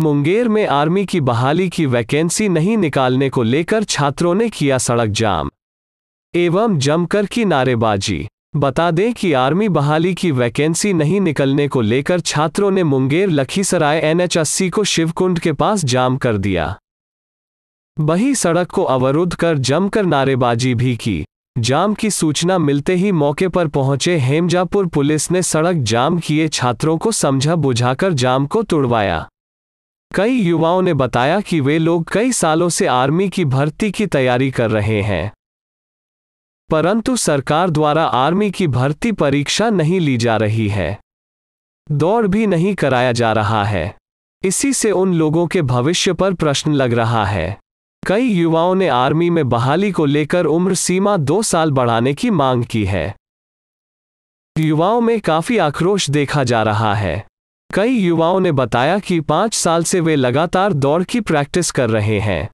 मुंगेर में आर्मी की बहाली की वैकेंसी नहीं निकालने को लेकर छात्रों ने किया सड़क जाम एवं जमकर की नारेबाजी बता दें कि आर्मी बहाली की वैकेंसी नहीं निकलने को लेकर छात्रों ने मुंगेर लखीसराय एनएचएससी को शिवकुंड के पास जाम कर दिया वही सड़क को अवरुद्ध कर जमकर नारेबाजी भी की जाम की सूचना मिलते ही मौके पर पहुंचे हेमजापुर पुलिस ने सड़क जाम किए छात्रों को समझा बुझाकर जाम को तुड़वाया कई युवाओं ने बताया कि वे लोग कई सालों से आर्मी की भर्ती की तैयारी कर रहे हैं परंतु सरकार द्वारा आर्मी की भर्ती परीक्षा नहीं ली जा रही है दौड़ भी नहीं कराया जा रहा है इसी से उन लोगों के भविष्य पर प्रश्न लग रहा है कई युवाओं ने आर्मी में बहाली को लेकर उम्र सीमा दो साल बढ़ाने की मांग की है युवाओं में काफी आक्रोश देखा जा रहा है कई युवाओं ने बताया कि पाँच साल से वे लगातार दौड़ की प्रैक्टिस कर रहे हैं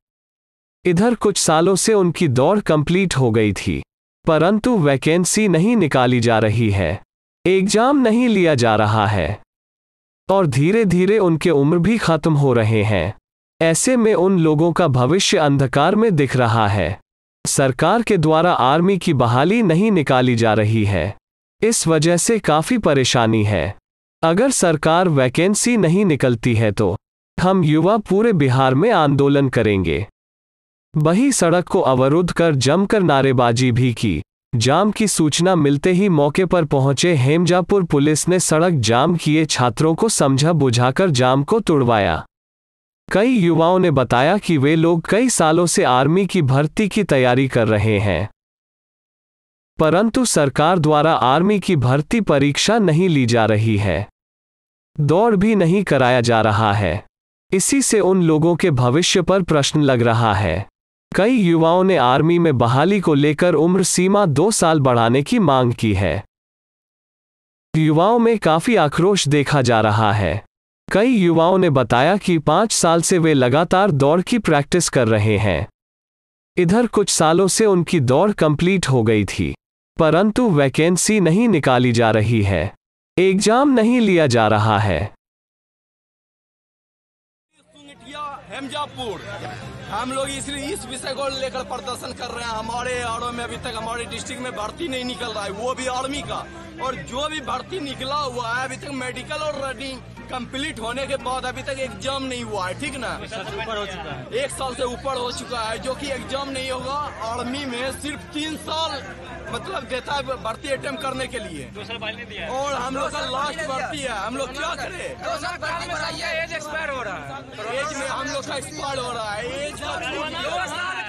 इधर कुछ सालों से उनकी दौड़ कंप्लीट हो गई थी परंतु वैकेंसी नहीं निकाली जा रही है एग्जाम नहीं लिया जा रहा है और धीरे धीरे उनके उम्र भी खत्म हो रहे हैं ऐसे में उन लोगों का भविष्य अंधकार में दिख रहा है सरकार के द्वारा आर्मी की बहाली नहीं निकाली जा रही है इस वजह से काफ़ी परेशानी है अगर सरकार वैकेंसी नहीं निकलती है तो हम युवा पूरे बिहार में आंदोलन करेंगे वही सड़क को अवरुद्ध कर जमकर नारेबाजी भी की जाम की सूचना मिलते ही मौके पर पहुंचे हेमजापुर पुलिस ने सड़क जाम किए छात्रों को समझा बुझाकर जाम को तुड़वाया कई युवाओं ने बताया कि वे लोग कई सालों से आर्मी की भर्ती की तैयारी कर रहे हैं परंतु सरकार द्वारा आर्मी की भर्ती परीक्षा नहीं ली जा रही है दौड़ भी नहीं कराया जा रहा है इसी से उन लोगों के भविष्य पर प्रश्न लग रहा है कई युवाओं ने आर्मी में बहाली को लेकर उम्र सीमा दो साल बढ़ाने की मांग की है युवाओं में काफी आक्रोश देखा जा रहा है कई युवाओं ने बताया कि पांच साल से वे लगातार दौड़ की प्रैक्टिस कर रहे हैं इधर कुछ सालों से उनकी दौड़ कंप्लीट हो गई थी परंतु वैकेंसी नहीं निकाली जा रही है एग्जाम नहीं लिया जा रहा है हम लोग इसलिए इस विषय को लेकर प्रदर्शन कर रहे हैं हमारे आड़ो में अभी तक हमारे डिस्ट्रिक्ट में भर्ती नहीं निकल रहा है वो भी आर्मी का और जो भी भर्ती निकला हुआ है अभी तक मेडिकल और रनिंग कंप्लीट होने के बाद अभी तक एग्जाम नहीं हुआ है ठीक ना ऊपर हो चुका है एक साल से ऊपर हो चुका है जो कि एग्जाम नहीं होगा आर्मी में सिर्फ तीन साल मतलब देता है भर्ती अटेम्प करने के लिए दिया और हम लोग का लास्ट भर्ती है हम लोग क्या करे एज एक्सपायर हो रहा है एज में हम लोग का एक्सपायर हो रहा है एज